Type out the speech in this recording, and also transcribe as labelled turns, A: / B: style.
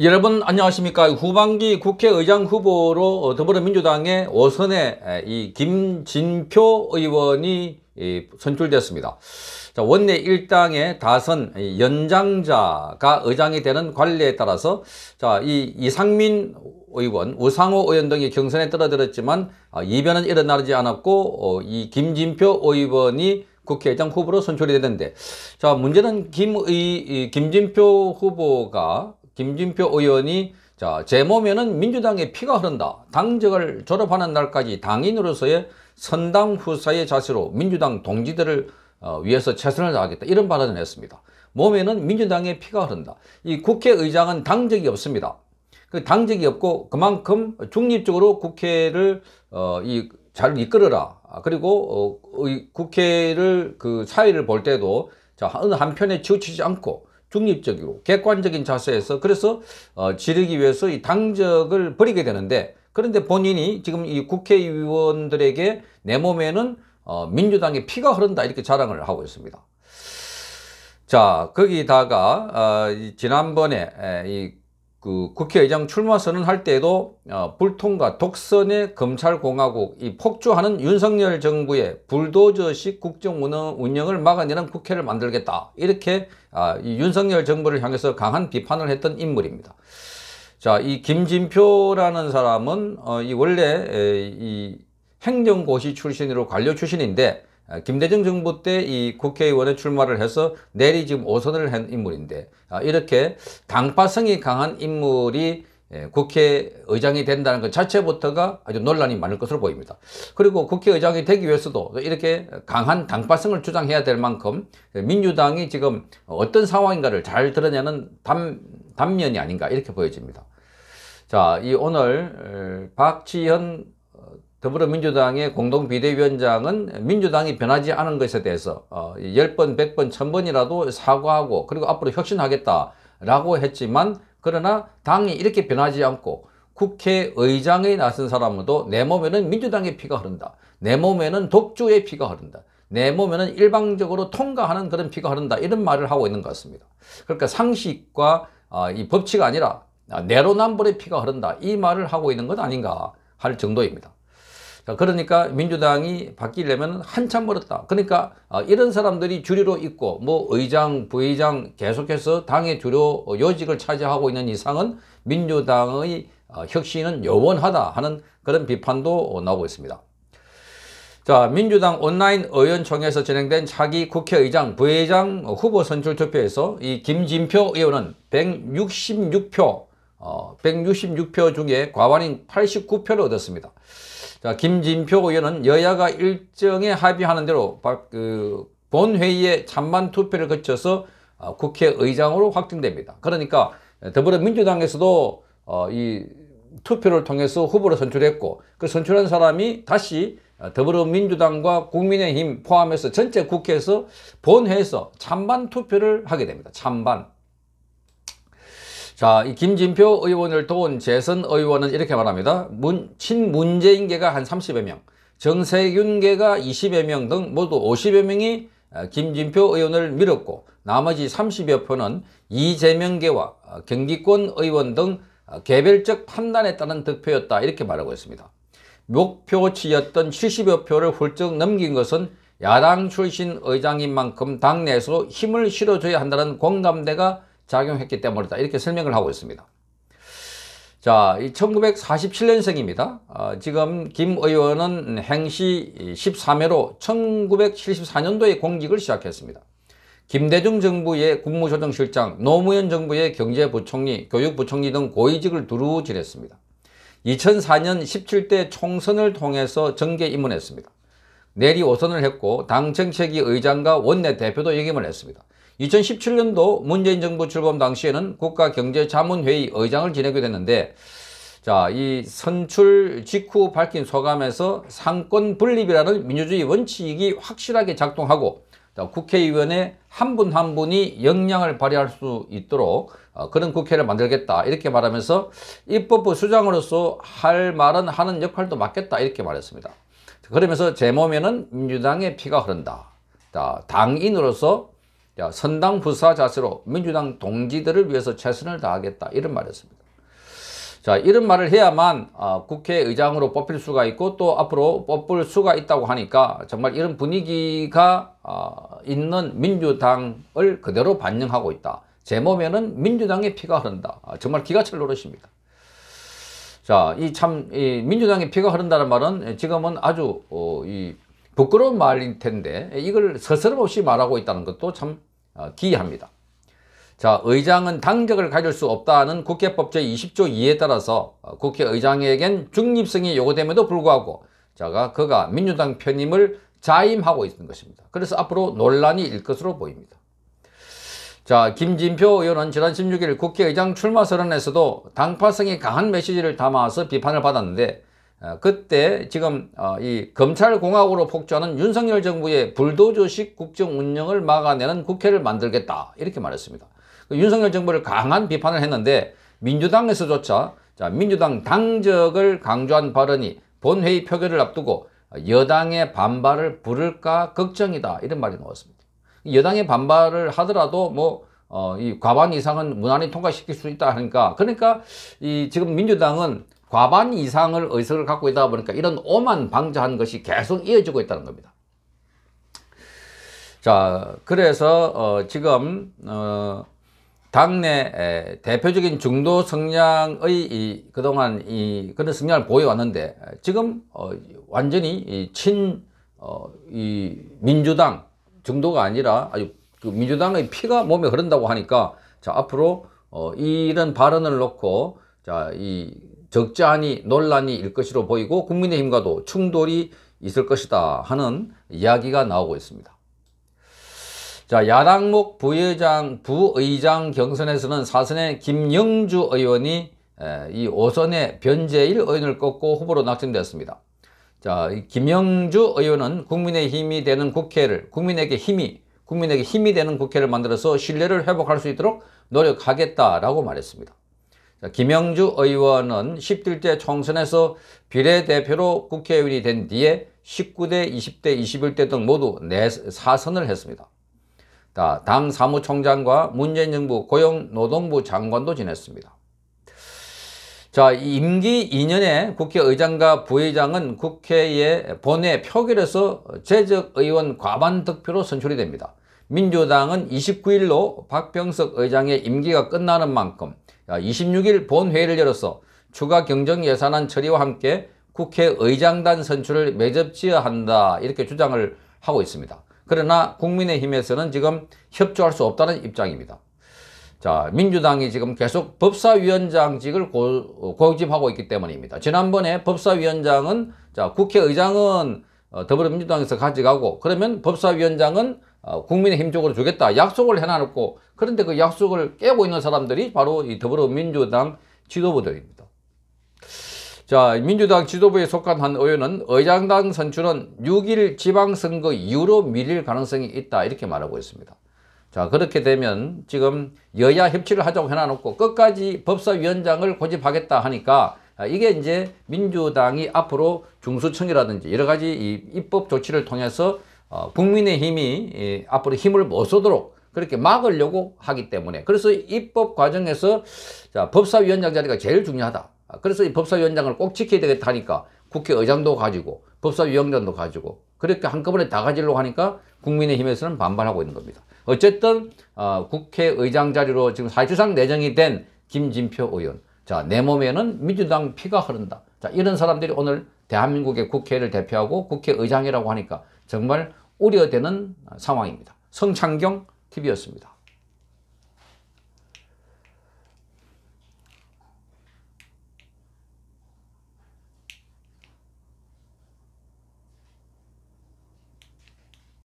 A: 여러분 안녕하십니까 후반기 국회의장 후보로 더불어민주당의 오선의이 김진표 의원이 선출됐습니다 원내 일당의 다선 연장자가 의장이 되는 관례에 따라서 자이 이상민 의원, 우상호 의원 등이 경선에 떨어졌지만 아, 이변은 일어나지 않았고 어, 이 김진표 의원이 국회의장 후보로 선출이 됐는데 자 문제는 김의 김진표 후보가 김진표 의원이 자, 제 몸에는 민주당의 피가 흐른다. 당적을 졸업하는 날까지 당인으로서의 선당 후사의 자세로 민주당 동지들을 어, 위해서 최선을 다하겠다. 이런 발언을 했습니다. 몸에는 민주당의 피가 흐른다. 이 국회의장은 당적이 없습니다. 그당적이 없고 그만큼 중립적으로 국회를 어, 이, 잘 이끌어라. 그리고 어, 이 국회를 그 사회를 볼 때도 자, 어느 한편에 치우치지 않고 중립적이고 객관적인 자세에서 그래서 어, 지르기 위해서 이 당적을 버리게 되는데 그런데 본인이 지금 이 국회의원들에게 내 몸에는 어, 민주당의 피가 흐른다 이렇게 자랑을 하고 있습니다. 자 거기다가 어, 지난번에 이그 국회의장 출마 선언할 때에도 어, 불통과 독선의 검찰공화국 이 폭주하는 윤석열 정부의 불도저식 국정 운영, 을 막아내는 국회를 만들겠다 이렇게 어, 이 윤석열 정부를 향해서 강한 비판을 했던 인물입니다. 자, 이 김진표라는 사람은 어, 이 원래 에, 이 행정고시 출신으로 관료 출신인데 아, 김대중 정부 때 이 국회의원에 출마를 해서 내리 지금 오선을한 인물인데 아, 이렇게 당파성이 강한 인물이 예, 국회의장이 된다는 것 자체부터가 아주 논란이 많을 것으로 보입니다. 그리고 국회의장이 되기 위해서도 이렇게 강한 당파성을 주장해야 될 만큼 민주당이 지금 어떤 상황인가를 잘 드러내는 단, 단면이 아닌가 이렇게 보여집니다. 자, 이 오늘 박지현 더불어민주당의 공동 비대위원장은 민주당이 변하지 않은 것에 대해서 10번, 어, 100번, 1000번이라도 사과하고 그리고 앞으로 혁신하겠다라고 했지만 그러나 당이 이렇게 변하지 않고 국회의장에 나선 사람도 내 몸에는 민주당의 피가 흐른다. 내 몸에는 독주의 피가 흐른다. 내 몸에는 일방적으로 통과하는 그런 피가 흐른다. 이런 말을 하고 있는 것 같습니다. 그러니까 상식과 어, 이 법치가 아니라 내로남불의 피가 흐른다. 이 말을 하고 있는 것 아닌가 할 정도입니다. 자, 그러니까 민주당이 바뀌려면 한참 멀었다. 그러니까 어, 이런 사람들이 주류로 있고 뭐 의장, 부의장 계속해서 당의 주류 요직을 차지하고 있는 이상은 민주당의 어, 혁신은 여원하다 하는 그런 비판도 나오고 있습니다. 자, 민주당 온라인 의원총회에서 진행된 차기 국회의장, 부의장 후보 선출 투표에서 이 김진표 의원은 166표, 어, 166표 중에 과반인 89표를 얻었습니다. 자, 김진표 의원은 여야가 일정에 합의하는 대로 그 본회의에 찬반 투표를 거쳐서 아, 국회의장으로 확정됩니다. 그러니까 더불어민주당에서도 어, 이 투표를 통해서 후보를 선출했고 그 선출한 사람이 다시 더불어민주당과 국민의힘 포함해서 전체 국회에서 본회에서 찬반 투표를 하게 됩니다. 찬반. 자, 이 김진표 의원을 도운 재선 의원은 이렇게 말합니다. 문, 친문재인계가 한 30여 명, 정세균계가 20여 명 등 모두 50여 명이 어, 김진표 의원을 밀었고 나머지 30여 표는 이재명계와 어, 경기권 의원 등 어, 개별적 판단에 따른 득표였다 이렇게 말하고 있습니다. 목표치였던 70여 표를 훌쩍 넘긴 것은 야당 출신 의장인 만큼 당내에서 힘을 실어줘야 한다는 공감대가 작용했기 때문이다. 이렇게 설명을 하고 있습니다. 자, 1947년생입니다. 어, 지금 김 의원은 행시 13회로 1974년도에 공직을 시작했습니다. 김대중 정부의 국무조정실장, 노무현 정부의 경제부총리, 교육부총리 등 고위직을 두루 지냈습니다. 2004년 17대 총선을 통해서 정계 입문했습니다. 내리 오선을 했고 당 정책위 의장과 원내대표도 역임을 했습니다. 2017년도 문재인 정부 출범 당시에는 국가경제자문회의 의장을 지내게 됐는데 자, 이 선출 직후 밝힌 소감에서 상권 분립이라는 민주주의 원칙이 확실하게 작동하고 자, 국회의원의 한 분 한 분이 역량을 발휘할 수 있도록 어, 그런 국회를 만들겠다 이렇게 말하면서 입법부 수장으로서 할 말은 하는 역할도 맡겠다 이렇게 말했습니다. 그러면서 제 몸에는 민주당의 피가 흐른다. 자, 당인으로서 자, 선당 부사 자세로 민주당 동지들을 위해서 최선을 다하겠다 이런 말이었습니다. 자 이런 말을 해야만 어, 국회의장으로 뽑힐 수가 있고 또 앞으로 뽑을 수가 있다고 하니까 정말 이런 분위기가 어, 있는 민주당을 그대로 반영하고 있다. 제 몸에는 민주당의 피가 흐른다. 아, 정말 기가 찰 노릇입니다. 자, 이 참, 이 민주당의 피가 흐른다는 말은 지금은 아주, 어, 이 부끄러운 말일 텐데 이걸 서스럼없이 말하고 있다는 것도 참 어, 기이합니다. 자, 의장은 당적을 가질 수 없다는 국회법 제20조 2에 따라서 어, 국회의장에겐 중립성이 요구됨에도 불구하고 자가 그가 민주당 편임을 자임하고 있는 것입니다. 그래서 앞으로 논란이 일 것으로 보입니다. 자, 김진표 의원은 지난 16일 국회의장 출마 선언에서도 당파성이 강한 메시지를 담아서 비판을 받았는데 어, 그때 지금 어, 이검찰공화으로 폭주하는 윤석열 정부의 불도저식 국정 운영을 막아내는 국회를 만들겠다 이렇게 말했습니다. 그 윤석열 정부를 강한 비판을 했는데 민주당에서조차 민주당 당적을 강조한 발언이 본회의 표결을 앞두고 여당의 반발을 부를까 걱정이다 이런 말이 나왔습니다. 여당의 반발을 하더라도 뭐 어, 과반 이상은 무난히 통과시킬 수 있다 하니까 그러니까 이 지금 민주당은 과반 이상을 의석을 갖고 있다 보니까 이런 오만 방자한 것이 계속 이어지고 있다는 겁니다. 자, 그래서 어, 지금 어, 당내 대표적인 중도 성향의 이, 그동안 이, 그런 성향을 보여왔는데 지금 어, 완전히 이 친, 어, 이 민주당 정도가 아니라 아주 그 민주당의 피가 몸에 흐른다고 하니까 자, 앞으로 어, 이런 발언을 놓고 자, 이 적자하니 논란이 일 것으로 보이고 국민의힘과도 충돌이 있을 것이다 하는 이야기가 나오고 있습니다. 자 야당목 부의장 부의장 경선에서는 사선의 김영주 의원이 이 5선의 변재일 의원을 꺾고 후보로 낙점되었습니다. 자, 김영주 의원은 국민의 힘이 되는 국회를 국민에게 힘이 국민에게 힘이 되는 국회를 만들어서 신뢰를 회복할 수 있도록 노력하겠다라고 말했습니다. 김영주 의원은 1 1대 총선에서 비례대표로 국회의원이 된 뒤에 19대, 20대, 21대 등 모두 4선을 했습니다. 당 사무총장과 문재인 정부 고용노동부 장관도 지냈습니다. 자, 임기 2년에 국회의장과 부의장은 국회의 본회 표결에서 재적의원 과반 득표로 선출이 됩니다. 민주당은 29일로 박병석 의장의 임기가 끝나는 만큼 26일 본회의를 열어서 추가 경정예산안 처리와 함께 국회의장단 선출을 매접지어야 한다 이렇게 주장을 하고 있습니다. 그러나 국민의힘에서는 지금 협조할 수 없다는 입장입니다. 자 민주당이 지금 계속 법사위원장직을 고, 고집하고 있기 때문입니다. 지난번에 법사위원장은 자 국회의장은 어, 더불어민주당에서 가져가고 그러면 법사위원장은 어, 국민의힘 쪽으로 주겠다 약속을 해놔놓고 그런데 그 약속을 깨고 있는 사람들이 바로 이 더불어민주당 지도부들입니다. 자 민주당 지도부에 속한 한 의원은 의장당 선출은 6일 지방선거 이후로 밀릴 가능성이 있다 이렇게 말하고 있습니다. 자 그렇게 되면 지금 여야 협치를 하자고 해놔놓고 끝까지 법사위원장을 고집하겠다 하니까 이게 이제 민주당이 앞으로 중수청이라든지 여러 가지 입법 조치를 통해서 어, 국민의힘이 이, 앞으로 힘을 못 쏘도록 그렇게 막으려고 하기 때문에 그래서 입법 과정에서 자, 법사위원장 자리가 제일 중요하다. 아, 그래서 이 법사위원장을 꼭 지켜야 되겠다니까 하 국회의장도 가지고 법사위원장도 가지고 그렇게 한꺼번에 다 가지려고 하니까 국민의힘에서는 반발하고 있는 겁니다. 어쨌든 어, 국회의장 자리로 지금 사실상 내정이 된 김진표 의원 자 내 몸에는 민주당 피가 흐른다. 자, 이런 사람들이 오늘 대한민국의 국회를 대표하고 국회의장이라고 하니까 정말 우려되는 상황입니다. 성창경 TV였습니다.